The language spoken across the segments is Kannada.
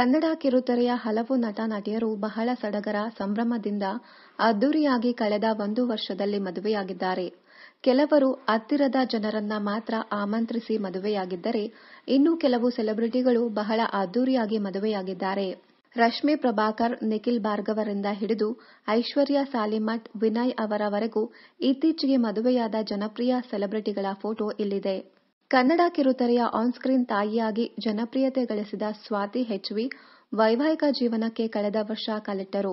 ಕನ್ನಡ ಕಿರುತೆರೆಯ ಹಲವು ನಟ ನಟಿಯರು ಬಹಳ ಸಡಗರ ಸಂಭ್ರಮದಿಂದ ಅದ್ದೂರಿಯಾಗಿ ಕಳೆದ ಒಂದು ವರ್ಷದಲ್ಲಿ ಮದುವೆಯಾಗಿದ್ದಾರೆ ಕೆಲವರು ಹತ್ತಿರದ ಜನರನ್ನ ಮಾತ್ರ ಆಮಂತ್ರಿಸಿ ಮದುವೆಯಾಗಿದ್ದರೆ ಇನ್ನು ಕೆಲವು ಸೆಲೆಬ್ರಿಟಿಗಳು ಬಹಳ ಅದ್ದೂರಿಯಾಗಿ ಮದುವೆಯಾಗಿದ್ದಾರೆ ರಶ್ಮಿ ಪ್ರಭಾಕರ್ ನಿಖಿಲ್ ಭಾರ್ಗವರಿಂದ ಹಿಡಿದು ಐಶ್ವರ್ಯ ಸಾಲಿಮಠ್ ವಿನಯ್ ಅವರವರೆಗೂ ಇತ್ತೀಚೆಗೆ ಮದುವೆಯಾದ ಜನಪ್ರಿಯ ಸೆಲೆಬ್ರಿಟಿಗಳ ಫೋಟೋ ಇಲ್ಲಿದೆ ಕನ್ನಡ ಕಿರುತೆರೆಯ ಆನ್ಸ್ಕ್ರೀನ್ ತಾಯಿಯಾಗಿ ಜನಪ್ರಿಯತೆ ಗಳಿಸಿದ ಸ್ವಾತಿ ಹೆಚ್ವಿ ವೈವಾಹಿಕ ಜೀವನಕ್ಕೆ ಕಳೆದ ವರ್ಷ ಕಾಲಿಟ್ಟರು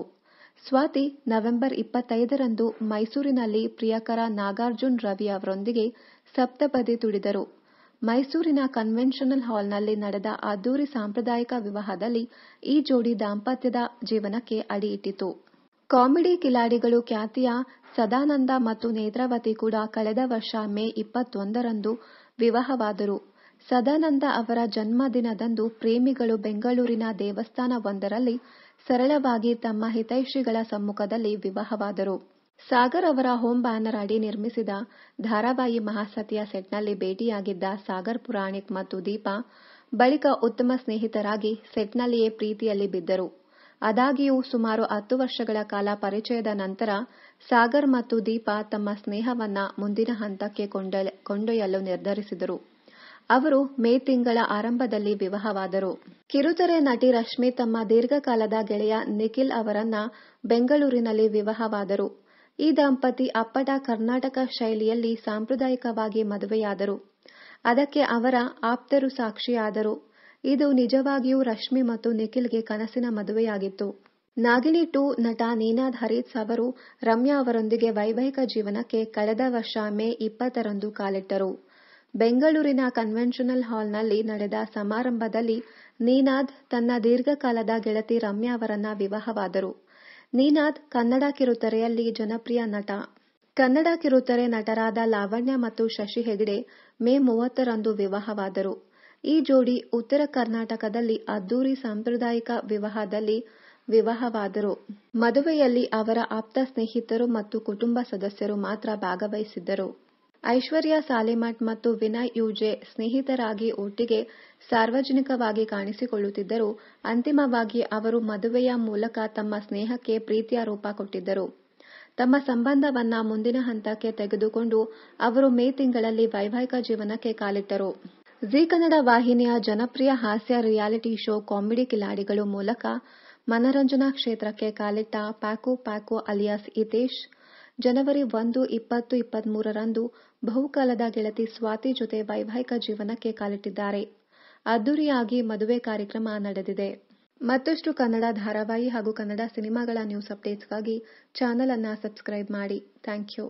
ಸ್ವಾತಿ ನವೆಂಬರ್ ಇಪ್ಪತ್ತೈದರಂದು ಮೈಸೂರಿನಲ್ಲಿ ಪ್ರಿಯಕರ ನಾಗಾರ್ಜುನ್ ರವಿ ಅವರೊಂದಿಗೆ ಸಪ್ತಪದಿ ತುಡಿದರು ಮೈಸೂರಿನ ಕನ್ವೆನ್ಷನಲ್ ಹಾಲ್ನಲ್ಲಿ ನಡೆದ ಅದ್ದೂರಿ ಸಾಂಪ್ರದಾಯಿಕ ವಿವಾಹದಲ್ಲಿ ಈ ಜೋಡಿ ದಾಂಪತ್ಯದ ಜೀವನಕ್ಕೆ ಅಡಿ ಇಟ್ಟಿತು ಕಾಮಿಡಿ ಕಿಲಾಡಿಗಳು ಖ್ಯಾತಿಯ ಸದಾನಂದ ಮತ್ತು ನೇತ್ರಾವತಿ ಕೂಡ ಕಳೆದ ವರ್ಷ ಮೇ ಇಪ್ಪತ್ತೊಂದರಂದು ವಿವಾಹವಾದರು. ಸದಾನಂದ ಅವರ ಜನ್ಮದಿನದಂದು ಪ್ರೇಮಿಗಳು ಬೆಂಗಳೂರಿನ ದೇವಸ್ಥಾನವೊಂದರಲ್ಲಿ ಸರಳವಾಗಿ ತಮ್ಮ ಹಿತೈಷಿಗಳ ಸಮ್ಮುಖದಲ್ಲಿ ವಿವಾಹವಾದರು. ಸಾಗರ್ ಅವರ ಹೋಮ್ ಬ್ಯಾನರ್ ಅಡಿ ನಿರ್ಮಿಸಿದ ಧಾರಾವಾಹಿ ಮಹಾಸತಿಯ ಸೆಟ್ನಲ್ಲಿ ಭೇಟಿಯಾಗಿದ್ದ ಸಾಗರ್ ಪುರಾಣಿಕ್ ಮತ್ತು ದೀಪಾ ಬಳಿಕ ಉತ್ತಮ ಸ್ನೇಹಿತರಾಗಿ ಸೆಟ್ನಲ್ಲಿಯೇ ಪ್ರೀತಿಯಲ್ಲಿ ಬಿದ್ದರು. ಆದಾಗ್ಯೂ ಸುಮಾರು ಹತ್ತು ವರ್ಷಗಳ ಕಾಲ ಪರಿಚಯದ ನಂತರ ಸಾಗರ್ ಮತ್ತು ದೀಪಾ ತಮ್ಮ ಸ್ನೇಹವನ್ನು ಮುಂದಿನ ಹಂತಕ್ಕೆ ಕೊಂಡೊಯ್ಯಲು ನಿರ್ಧರಿಸಿದರು. ಅವರು ಮೇ ತಿಂಗಳ ಆರಂಭದಲ್ಲಿ ವಿವಾಹವಾದರು. ಕಿರುತೆರೆ ನಟಿ ರಶ್ಮಿ ತಮ್ಮ ದೀರ್ಘಕಾಲದ ಗೆಳೆಯ ನಿಖಿಲ್ ಅವರನ್ನ ಬೆಂಗಳೂರಿನಲ್ಲಿ ವಿವಾಹವಾದರು. ಈ ದಂಪತಿ ಅಪ್ಪಟ ಕರ್ನಾಟಕ ಶೈಲಿಯಲ್ಲಿ ಸಾಂಪ್ರದಾಯಿಕವಾಗಿ ಮದುವೆಯಾದರು. ಅದಕ್ಕೆ ಅವರ ಆಪ್ತರು ಸಾಕ್ಷಿಯಾದರು. ಇದು ನಿಜವಾಗಿಯೂ ರಶ್ಮಿ ಮತ್ತು ನಿಖಿಲ್ಗೆ ಕನಸಿನ ಮದುವೆಯಾಗಿತ್ತು. ನಾಗಿನಿ ಟು ನಟ ನೀನಾದ್ ಹರೀತ್ಸ್ ಅವರು ರಮ್ಯಾ ಅವರೊಂದಿಗೆ ವೈವಾಹಿಕ ಜೀವನಕ್ಕೆ ಕಳೆದ ವರ್ಷ ಮೇ ಇಪ್ಪತ್ತರಂದು ಕಾಲಿಟ್ಟರು. ಬೆಂಗಳೂರಿನ ಕನ್ವೆನ್ಷನಲ್ ಹಾಲ್ನಲ್ಲಿ ನಡೆದ ಸಮಾರಂಭದಲ್ಲಿ ನೀನಾದ್ ತನ್ನ ದೀರ್ಘಕಾಲದ ಗೆಳತಿ ರಮ್ಯಾ ಅವರನ್ನ ವಿವಾಹವಾದರು. ನೀನಾದ್ ಕನ್ನಡ ಕಿರುತೆರೆಯಲ್ಲಿ ಜನಪ್ರಿಯ ನಟ. ಕನ್ನಡ ಕಿರುತೆರೆ ನಟರಾದ ಲಾವಣ್ಯ ಮತ್ತು ಶಶಿ ಹೆಗಡೆ ಮೇ ಮೂವತ್ತರಂದು ವಿವಾಹವಾದರು. ಈ ಜೋಡಿ ಉತ್ತರ ಕರ್ನಾಟಕದಲ್ಲಿ ಅದ್ದೂರಿ ಸಾಂಪ್ರದಾಯಿಕ ವಿವಾಹದಲ್ಲಿ ವಿವಾಹವಾದರು ಮದುವೆಯಲ್ಲಿ ಅವರ ಆಪ್ತ ಸ್ನೇಹಿತರು ಮತ್ತು ಕುಟುಂಬ ಸದಸ್ಯರು ಮಾತ್ರ ಭಾಗವಹಿಸಿದ್ದರು ಐಶ್ವರ್ಯ ಸಾಲಿಮಠ್ ಮತ್ತು ವಿನಯ್ ಯುಜೆ ಸ್ನೇಹಿತರಾಗಿ ಒಟ್ಟಿಗೆ ಸಾರ್ವಜನಿಕವಾಗಿ ಕಾಣಿಸಿಕೊಳ್ಳುತ್ತಿದ್ದರು ಅಂತಿಮವಾಗಿ ಅವರು ಮದುವೆಯ ಮೂಲಕ ತಮ್ಮ ಸ್ನೇಹಕ್ಕೆ ಪ್ರೀತಿಯ ರೂಪ ಕೊಟ್ಟಿದ್ದರು ತಮ್ಮ ಸಂಬಂಧವನ್ನ ಮುಂದಿನ ಹಂತಕ್ಕೆ ತೆಗೆದುಕೊಂಡು ಅವರು ಮೇ ತಿಂಗಳಲ್ಲಿ ವೈವಾಹಿಕ ಜೀವನಕ್ಕೆ ಕಾಲಿಟ್ಟರು ಜಿ ಕನ್ನಡ ವಾಹಿನಿಯ ಜನಪ್ರಿಯ ಹಾಸ್ಯ ರಿಯಾಲಿಟಿ ಶೋ ಕಾಮಿಡಿ ಕಿಲಾಡಿಗಳು ಮೂಲಕ ಮನರಂಜನಾ ಕ್ಷೇತ್ರಕ್ಕೆ ಕಾಲಿಟ್ಟ ಪ್ಯಾಕು ಪ್ಯಾಕು ಅಲಿಯಾಸ್ ಹಿತೇಶ್ ಜನವರಿ ಒಂದು ಇಪ್ಪತ್ತು ಇಪ್ಪತ್ಮೂರರಂದು ಬಹುಕಾಲದ ಗೆಳತಿ ಸ್ವಾತಿ ಜೊತೆ ವೈವಾಹಿಕ ಜೀವನಕ್ಕೆ ಕಾಲಿಟ್ಟಿದ್ದಾರೆ ಅದ್ದೂರಿಯಾಗಿ ಮದುವೆ ಕಾರ್ಯಕ್ರಮ ನಡೆದಿದೆ ಮತ್ತಷ್ಟು ಕನ್ನಡ ಧಾರಾವಾಹಿ ಹಾಗೂ ಕನ್ನಡ ಸಿನಿಮಾಗಳ ನ್ಯೂಸ್ ಅಪ್ಡೇಟ್ಸ್ಗಾಗಿ ಚಾನಲ್ ಅನ್ನು ಸಬ್ಸ್ಕ್ರೈಬ್ ಮಾಡಿ ಥ್ಯಾಂಕ್ ಯು